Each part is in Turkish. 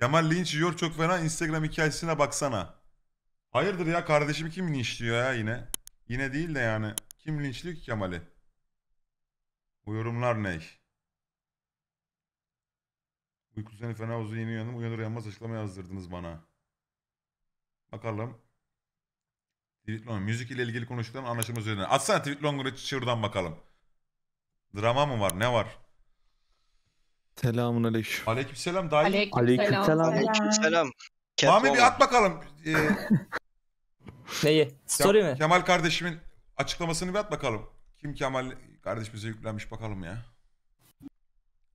Kemal linç yiyor çok fena Instagram hikayesine baksana. Hayırdır ya kardeşim kim linçliyor ya yine? Yine değil de yani kim linçliyor ki Kemal'i? Bu yorumlar ne? Uyku seni fena uzun yeni uyandım. Uyanır uyanmaz açıklama yazdırdınız bana. Bakalım. Tweetlong. Müzik ile ilgili konuşulan anlaşılma üzerine. Atsana Tweetlong'u şuradan bakalım. Drama mı var? Ne var? Selamun aleyküm. selam. dayı. Aleykümselam. Selam. Mami bir at bakalım. Ee, Neyi? Story mi? Kemal kardeşimin açıklamasını bir at bakalım. Kim Kemal kardeşimize yüklenmiş bakalım ya.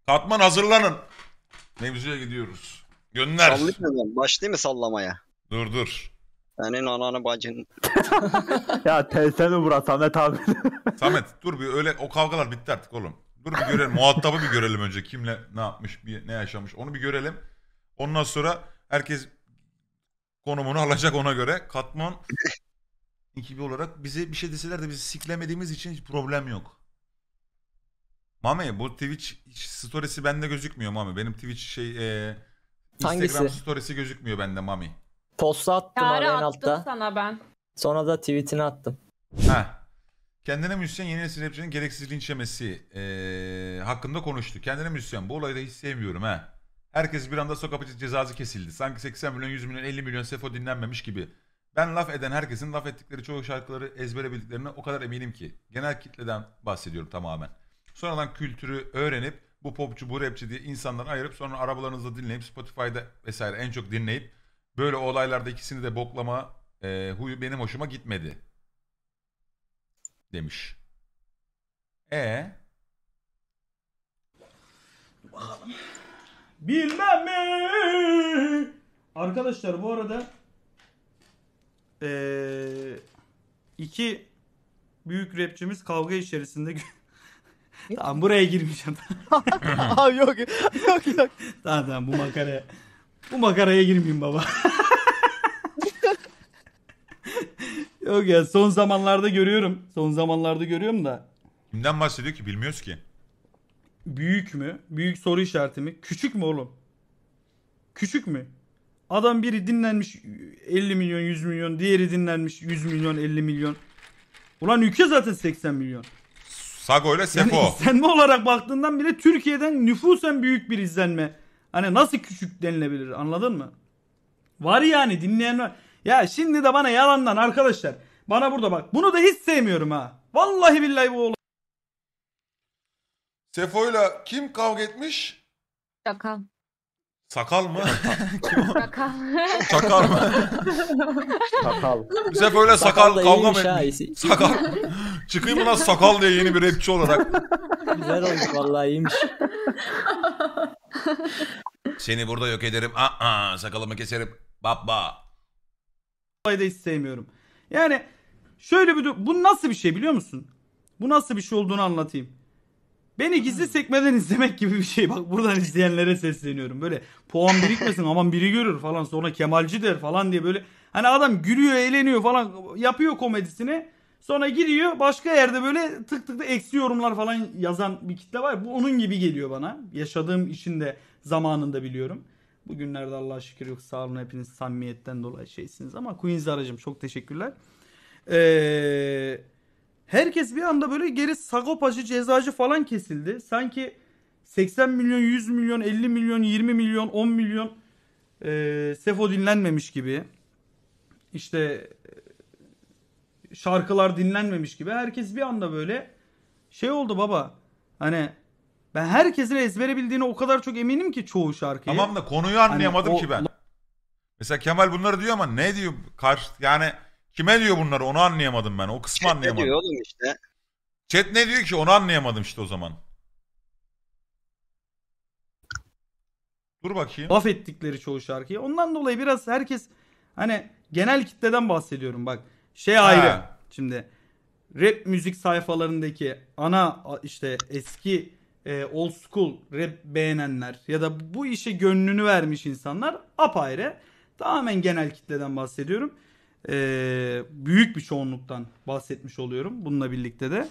Katman hazırlanın. Mevzuya gidiyoruz. Gönder. Sallayayım mı? Başlayayım mı sallamaya? Dur dur. Senin ananı bacın. ya telsene Murat Samet abi. Samet dur bir öyle o kavgalar bitti artık oğlum. Dur bir görelim. Muhatabı bir görelim önce. Kimle ne yapmış, bir, ne yaşamış onu bir görelim. Ondan sonra herkes konumunu alacak ona göre. Katman ekibi olarak bize bir şey deseler de bizi siklemediğimiz için hiç problem yok. Mami, bu Twitch storiesi bende gözükmüyor Mami. Benim Twitch şey e, Instagram Hangisi? storiesi gözükmüyor bende Mami. Posta attım abi Çağrı en attım sana ben. Sonra da tweetini attım. Heh. Kendine müzisyen yeni nesil rapçinin gereksiz linç yemesi ee, hakkında konuştu. Kendine müzisyen bu olayı da hiç sevmiyorum he. Herkes bir anda sokak cezası kesildi. Sanki 80 milyon, 100 milyon, 50 milyon sefo dinlenmemiş gibi. Ben laf eden herkesin laf ettikleri çoğu şarkıları ezbere bildiklerine o kadar eminim ki. Genel kitleden bahsediyorum tamamen. Sonradan kültürü öğrenip bu popçu bu rapçi diye insanları ayırıp sonra arabalarınızda dinleyip Spotify'da vesaire en çok dinleyip böyle olaylarda ikisini de boklama e, huyu benim hoşuma gitmedi demiş. E Bakalım. Bilmem mi? Arkadaşlar bu arada ee, iki büyük rapçimiz kavga içerisinde tamam buraya girmeyeceğim. Abi yok yok yok. Tamam tamam bu makara. Bu makaraya girmeyeyim baba. Yok ya son zamanlarda görüyorum. Son zamanlarda görüyorum da. Kimden bahsediyor ki bilmiyoruz ki. Büyük mü? Büyük soru işareti mi? Küçük mü oğlum? Küçük mü? Adam biri dinlenmiş 50 milyon 100 milyon. Diğeri dinlenmiş 100 milyon 50 milyon. Ulan ülke zaten 80 milyon. Sago ile Sefo. Yani izlenme olarak baktığından bile Türkiye'den nüfusen büyük bir izlenme. Hani nasıl küçük denilebilir anladın mı? Var yani dinleyen var. Ya şimdi de bana yalandan arkadaşlar. Bana burada bak. Bunu da hiç sevmiyorum ha. Vallahi billahi bu oğlan. Sefo'yla kim kavga etmiş? Sakal. Sakal mı? Sakal. Sakal mı? Sakal. Sefo'yla sakal, sakal kavga mı etmiş? Sakal. Çıkayım buna sakal diye yeni bir rapçi olarak. Güzel olmuş vallahi iyiymiş. Seni burada yok ederim. Aa, ah, ah, sakalımı keserim. Baba olayı da hiç sevmiyorum. Yani şöyle bir bu nasıl bir şey biliyor musun? Bu nasıl bir şey olduğunu anlatayım. Beni gizli sekmeden izlemek gibi bir şey. Bak buradan izleyenlere sesleniyorum. Böyle puan birikmesin aman biri görür falan sonra Kemalci der falan diye böyle. Hani adam gülüyor eğleniyor falan yapıyor komedisini. Sonra giriyor başka yerde böyle tık tık da eksi yorumlar falan yazan bir kitle var. Bu onun gibi geliyor bana. Yaşadığım işin de zamanında biliyorum. Bugünlerde Allah'a şükür yok sağ olun hepiniz samimiyetten dolayı şeysiniz ama Queens aracım çok teşekkürler. Ee, herkes bir anda böyle geri sagopacı cezacı falan kesildi. Sanki 80 milyon, 100 milyon, 50 milyon, 20 milyon, 10 milyon e, sefo dinlenmemiş gibi. İşte e, şarkılar dinlenmemiş gibi. Herkes bir anda böyle şey oldu baba. Hani ben herkesin ezbere bildiğine o kadar çok eminim ki çoğu şarkıyı. Tamam da konuyu anlayamadım Hani o- ki ben. Mesela Kemal bunları diyor ama ne diyor karşı yani kime diyor bunları onu anlayamadım ben. O kısmı Ne anlayamadım. diyor oğlum işte. Chat ne diyor ki onu anlayamadım işte o zaman. Dur bakayım. laf ettikleri çoğu şarkıyı. Ondan dolayı biraz herkes hani genel kitleden bahsediyorum bak. Şey ayrı. Şimdi rap müzik sayfalarındaki ana işte eski e, old school rap beğenenler ya da bu işe gönlünü vermiş insanlar apayrı. Tamamen genel kitleden bahsediyorum. E, büyük bir çoğunluktan bahsetmiş oluyorum bununla birlikte de.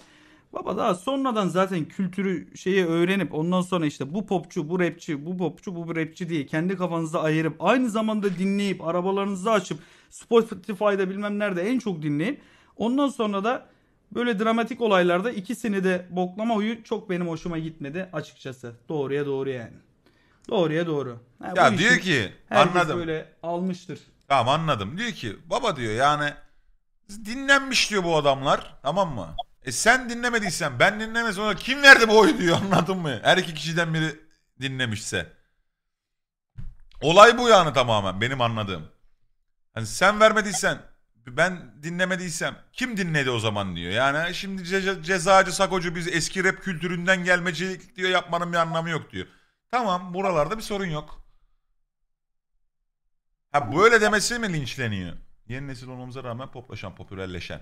Baba daha sonradan zaten kültürü şeyi öğrenip ondan sonra işte bu popçu, bu rapçi, bu popçu, bu rapçi diye kendi kafanızda ayırıp aynı zamanda dinleyip arabalarınızı açıp Spotify'da bilmem nerede en çok dinleyip ondan sonra da Böyle dramatik olaylarda ikisini de boklama huyu çok benim hoşuma gitmedi açıkçası. Doğruya doğru yani. Doğruya doğru. Yani ya diyor ki anladım. böyle almıştır. Tamam anladım. Diyor ki baba diyor yani dinlenmiş diyor bu adamlar tamam mı? E sen dinlemediysen ben dinlemesem ona kim verdi bu oyu diyor anladın mı? Her iki kişiden biri dinlemişse. Olay bu yani tamamen benim anladığım. Hani sen vermediysen ben dinlemediysem kim dinledi o zaman diyor. Yani şimdi ce- cezacı sakocu biz eski rap kültüründen gelmecilik diyor yapmanın bir anlamı yok diyor. Tamam buralarda bir sorun yok. Ha böyle demesi mi linçleniyor? Yeni nesil olmamıza rağmen poplaşan, popülerleşen.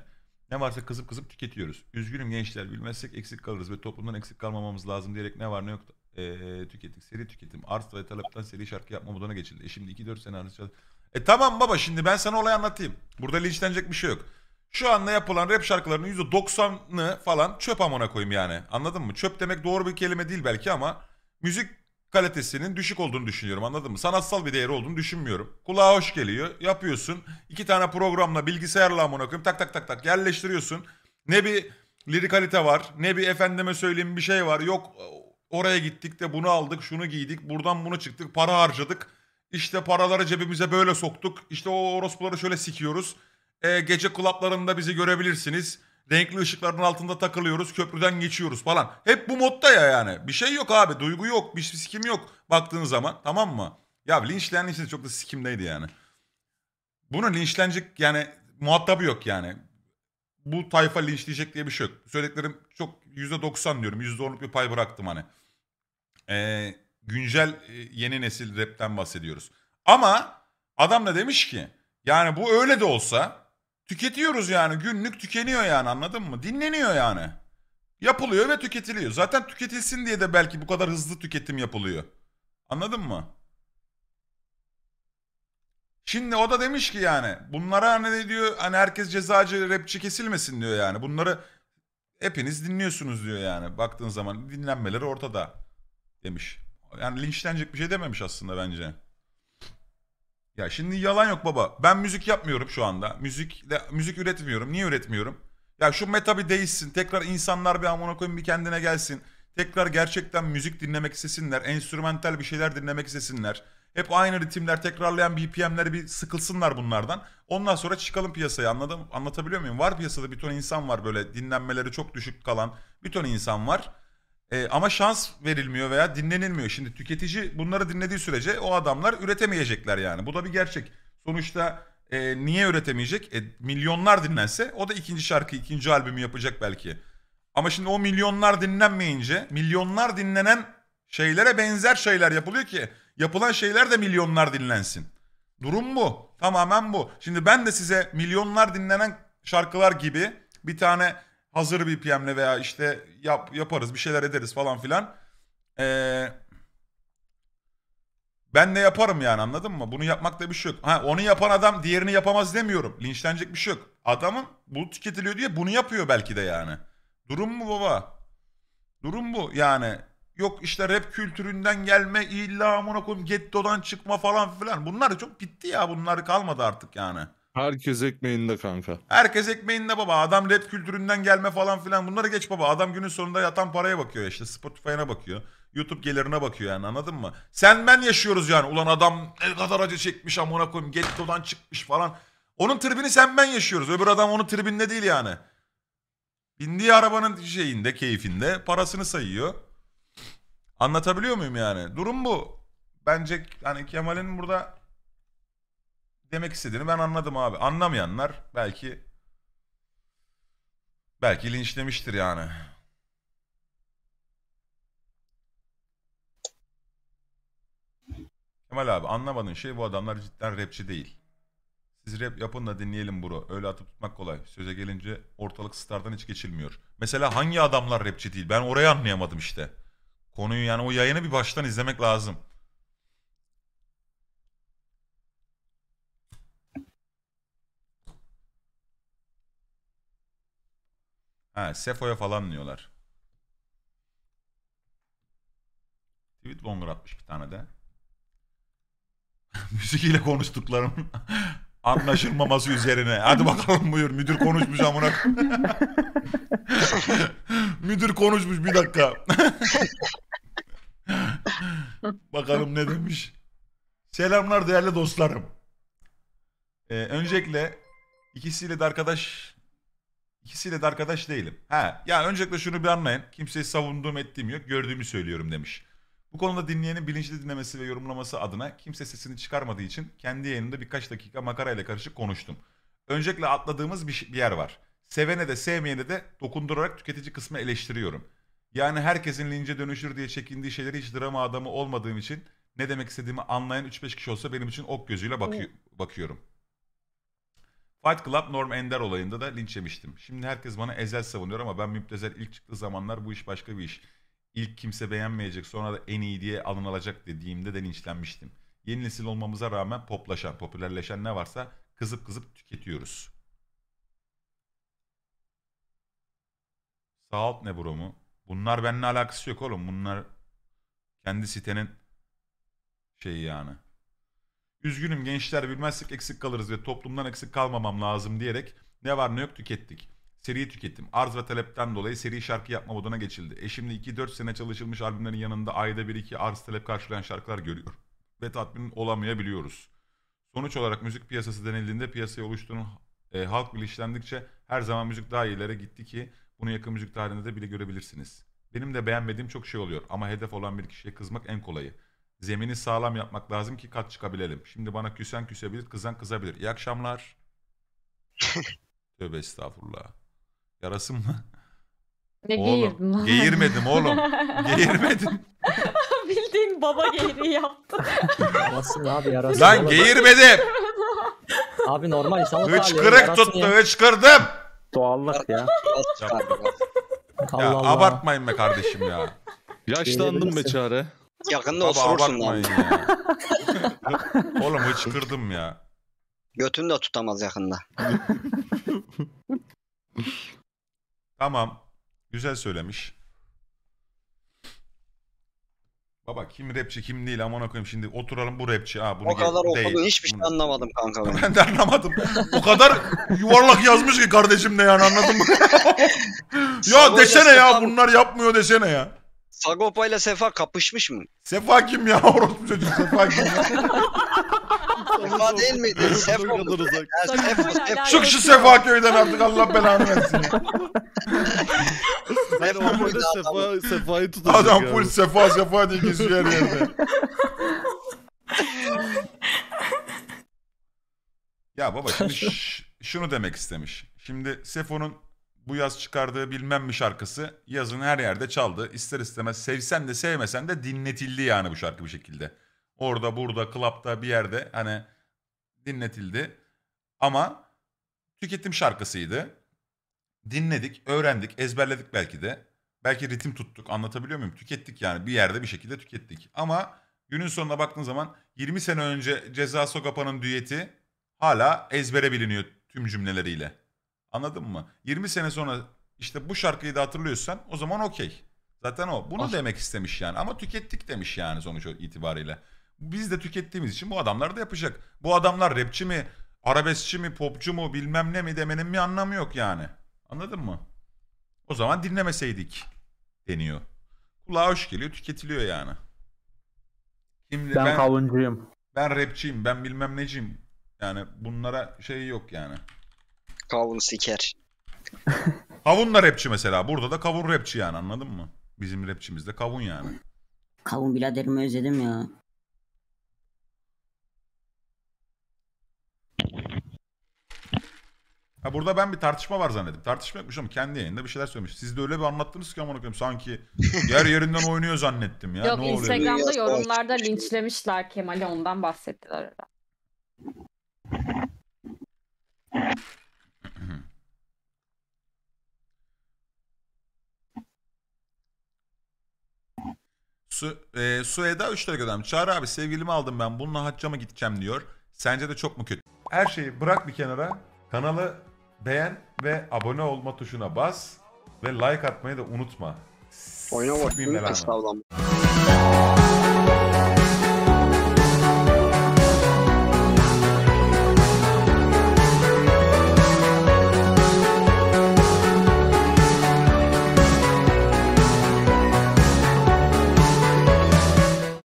Ne varsa kızıp kızıp tüketiyoruz. Üzgünüm gençler bilmezsek eksik kalırız ve toplumdan eksik kalmamamız lazım diyerek ne var ne yok ee, tükettik. Seri tüketim. Arz ve talepten seri şarkı yapma moduna geçildi. E şimdi 2-4 sene arası e tamam baba şimdi ben sana olayı anlatayım. Burada linçlenecek bir şey yok. Şu anda yapılan rap şarkılarının %90'ını falan çöp amına koyayım yani. Anladın mı? Çöp demek doğru bir kelime değil belki ama müzik kalitesinin düşük olduğunu düşünüyorum anladın mı? Sanatsal bir değeri olduğunu düşünmüyorum. Kulağa hoş geliyor. Yapıyorsun. iki tane programla bilgisayarla amına koyayım tak tak tak tak yerleştiriyorsun. Ne bir lirikalite var ne bir efendime söyleyeyim bir şey var. Yok e, oraya gittik de bunu aldık şunu giydik buradan bunu çıktık para harcadık. İşte paraları cebimize böyle soktuk. İşte o orospuları şöyle sikiyoruz. E, gece kulaplarında bizi görebilirsiniz. Renkli ışıkların altında takılıyoruz. Köprüden geçiyoruz falan. Hep bu modda ya yani. Bir şey yok abi. Duygu yok. Bir sikim yok baktığın zaman. Tamam mı? Ya linçleyen işte çok da sikimdeydi yani. Buna linçlenecek yani muhatabı yok yani. Bu tayfa linçleyecek diye bir şey yok. Söylediklerim çok %90 diyorum. %10'luk bir pay bıraktım hani. Eee güncel e, yeni nesil rapten bahsediyoruz. Ama adam da demiş ki yani bu öyle de olsa tüketiyoruz yani günlük tükeniyor yani anladın mı? Dinleniyor yani. Yapılıyor ve tüketiliyor. Zaten tüketilsin diye de belki bu kadar hızlı tüketim yapılıyor. Anladın mı? Şimdi o da demiş ki yani bunlara hani diyor hani herkes cezacı rapçi kesilmesin diyor yani. Bunları hepiniz dinliyorsunuz diyor yani. Baktığın zaman dinlenmeleri ortada demiş yani linçlenecek bir şey dememiş aslında bence. Ya şimdi yalan yok baba. Ben müzik yapmıyorum şu anda. Müzik de, müzik üretmiyorum. Niye üretmiyorum? Ya şu meta bir değişsin. Tekrar insanlar bir amına koyayım bir kendine gelsin. Tekrar gerçekten müzik dinlemek istesinler. Enstrümantal bir şeyler dinlemek istesinler. Hep aynı ritimler tekrarlayan BPM'ler bir sıkılsınlar bunlardan. Ondan sonra çıkalım piyasaya anladım anlatabiliyor muyum? Var piyasada bir ton insan var böyle dinlenmeleri çok düşük kalan bir ton insan var. E, ama şans verilmiyor veya dinlenilmiyor. Şimdi tüketici bunları dinlediği sürece o adamlar üretemeyecekler yani. Bu da bir gerçek. Sonuçta e, niye üretemeyecek? E, milyonlar dinlense o da ikinci şarkı, ikinci albümü yapacak belki. Ama şimdi o milyonlar dinlenmeyince milyonlar dinlenen şeylere benzer şeyler yapılıyor ki yapılan şeyler de milyonlar dinlensin. Durum bu. Tamamen bu. Şimdi ben de size milyonlar dinlenen şarkılar gibi bir tane hazır bir PM'le veya işte yap, yaparız bir şeyler ederiz falan filan. Ee, ben ne yaparım yani anladın mı? Bunu yapmakta bir şey yok. Ha, onu yapan adam diğerini yapamaz demiyorum. Linçlenecek bir şey yok. Adamın bu tüketiliyor diye bunu yapıyor belki de yani. Durum mu baba? Durum bu yani. Yok işte rap kültüründen gelme illa amına koyayım gettodan çıkma falan filan. Bunlar çok bitti ya bunlar kalmadı artık yani. Herkes ekmeğinde kanka. Herkes ekmeğinde baba. Adam rap kültüründen gelme falan filan. Bunları geç baba. Adam günün sonunda yatan paraya bakıyor işte. Spotify'ına bakıyor. YouTube gelirine bakıyor yani anladın mı? Sen ben yaşıyoruz yani. Ulan adam ne kadar acı çekmiş amına koyayım. Getto'dan çıkmış falan. Onun tribini sen ben yaşıyoruz. Öbür adam onun tribinde değil yani. Bindiği arabanın şeyinde, keyfinde parasını sayıyor. Anlatabiliyor muyum yani? Durum bu. Bence hani Kemal'in burada demek istediğini ben anladım abi. Anlamayanlar belki belki linçlemiştir yani. Kemal abi anlamadığın şey bu adamlar cidden rapçi değil. Siz rap yapın da dinleyelim bro. Öyle atıp tutmak kolay. Söze gelince ortalık stardan hiç geçilmiyor. Mesela hangi adamlar rapçi değil? Ben orayı anlayamadım işte. Konuyu yani o yayını bir baştan izlemek lazım. Ha Sefo'ya falan diyorlar. Tweet longer atmış bir tane de. Müzik ile konuştuklarım anlaşılmaması üzerine. Hadi bakalım buyur müdür konuşmuş amına. müdür konuşmuş bir dakika. bakalım ne demiş. Selamlar değerli dostlarım. Ee, öncelikle ikisiyle de arkadaş İkisiyle de arkadaş değilim. Ha, ya öncelikle şunu bir anlayın. Kimseyi savunduğum ettiğim yok. Gördüğümü söylüyorum demiş. Bu konuda dinleyenin bilinçli dinlemesi ve yorumlaması adına kimse sesini çıkarmadığı için kendi yayınımda birkaç dakika makarayla karışık konuştum. Öncelikle atladığımız bir, bir yer var. Sevene de sevmeyene de dokundurarak tüketici kısmı eleştiriyorum. Yani herkesin lince dönüşür diye çekindiği şeyleri hiç drama adamı olmadığım için ne demek istediğimi anlayan 3-5 kişi olsa benim için ok gözüyle bakıyor, bakıyorum. Fight Club Norm Ender olayında da linç linçlemiştim. Şimdi herkes bana ezel savunuyor ama ben müptezel ilk çıktığı zamanlar bu iş başka bir iş. İlk kimse beğenmeyecek sonra da en iyi diye alacak dediğimde de linçlenmiştim. Yeni nesil olmamıza rağmen poplaşan, popülerleşen ne varsa kızıp kızıp tüketiyoruz. Sağ alt ne bro mu? Bunlar benimle alakası yok oğlum. Bunlar kendi sitenin şeyi yani. Üzgünüm gençler bilmezsek eksik kalırız ve toplumdan eksik kalmamam lazım diyerek ne var ne yok tükettik. Seri tükettim. Arz ve talepten dolayı seri şarkı yapma moduna geçildi. Eşimle 2-4 sene çalışılmış albümlerin yanında ayda 1-2 arz talep karşılayan şarkılar görüyor. Ve tatmin olamayabiliyoruz. Sonuç olarak müzik piyasası denildiğinde piyasaya oluşturan e, halk bilinçlendikçe her zaman müzik daha iyilere gitti ki bunu yakın müzik tarihinde de bile görebilirsiniz. Benim de beğenmediğim çok şey oluyor ama hedef olan bir kişiye kızmak en kolayı. Zemini sağlam yapmak lazım ki kat çıkabilelim. Şimdi bana küsen küsebilir, kızan kızabilir. İyi akşamlar. Tövbe estağfurullah. Yarasın mı? Ne oğlum, lan? geğirmedim oğlum. geğirmedim. Bildiğin baba geğiri yaptı. Nasıl abi yarasın? Lan oğlum. geğirmedim. Abi normal insan kırık tuttu, kırdım. Doğallık ya. Ya, Allah. abartmayın be kardeşim ya. Yaşlandım be çare. Yakında Baba osurursun lan. abartmayın ya. Oğlum hıçkırdım ya. Götünü de tutamaz yakında. Tamam. Güzel söylemiş. Baba kim rapçi kim değil amına koyayım şimdi oturalım bu rapçi ha bunu O kadar değil. okudun hiçbir şey anlamadım kanka ben. Ben de anlamadım. O kadar yuvarlak yazmış ki kardeşim ne yani anladın mı? ya desene ya bunlar yapmıyor desene ya. Sagopa ile Sefa kapışmış mı? Sefa kim ya? Orospu çocuğu Sefa kim ya? Sefa değil miydi? Sefa. Ya, Sefa, Sefa. Çık şu Sefa köyden artık Allah belanı versin. Sefa mıydı adam? Sefa, Sefa'yı tutacak Adam full Sefa Sefa diye geziyor her yerde. ya baba şimdi şunu demek istemiş. Şimdi Sefo'nun bu yaz çıkardığı bilmem mi şarkısı yazın her yerde çaldı. İster istemez sevsen de sevmesen de dinletildi yani bu şarkı bu şekilde. Orada burada klapta bir yerde hani dinletildi. Ama tüketim şarkısıydı. Dinledik, öğrendik, ezberledik belki de. Belki ritim tuttuk anlatabiliyor muyum? Tükettik yani bir yerde bir şekilde tükettik. Ama günün sonuna baktığın zaman 20 sene önce Ceza Sokapa'nın düeti hala ezbere biliniyor tüm cümleleriyle. Anladın mı? 20 sene sonra işte bu şarkıyı da hatırlıyorsan o zaman okey. Zaten o. Bunu As- demek istemiş yani. Ama tükettik demiş yani sonuç itibariyle. Biz de tükettiğimiz için bu adamlar da yapacak. Bu adamlar rapçi mi, arabesçi mi, popçu mu bilmem ne mi demenin bir anlamı yok yani. Anladın mı? O zaman dinlemeseydik deniyor. Kulağa hoş geliyor, tüketiliyor yani. Şimdi ben, ben kavuncuyum. Ben rapçiyim, ben bilmem neciyim. Yani bunlara şey yok yani. Kavun siker. Kavun da rapçi mesela. Burada da kavun rapçi yani anladın mı? Bizim rapçimiz de kavun yani. Kavun biraderimi özledim ya. Ha burada ben bir tartışma var zannettim. Tartışma yokmuş ama kendi yayında bir şeyler söylemiş. Siz de öyle bir anlattınız ki amına koyayım sanki yer yerinden oynuyor zannettim ya. Yok ne Instagram'da oluyor? yorumlarda linçlemişler Kemal'i ondan bahsettiler Su, e, Sueda 3 lira göndermiş. Çağrı abi sevgilimi aldım ben bununla hacca gideceğim diyor. Sence de çok mu kötü? Her şeyi bırak bir kenara. Kanalı beğen ve abone olma tuşuna bas. Ve like atmayı da unutma. Oyuna bak. Sikmeyeyim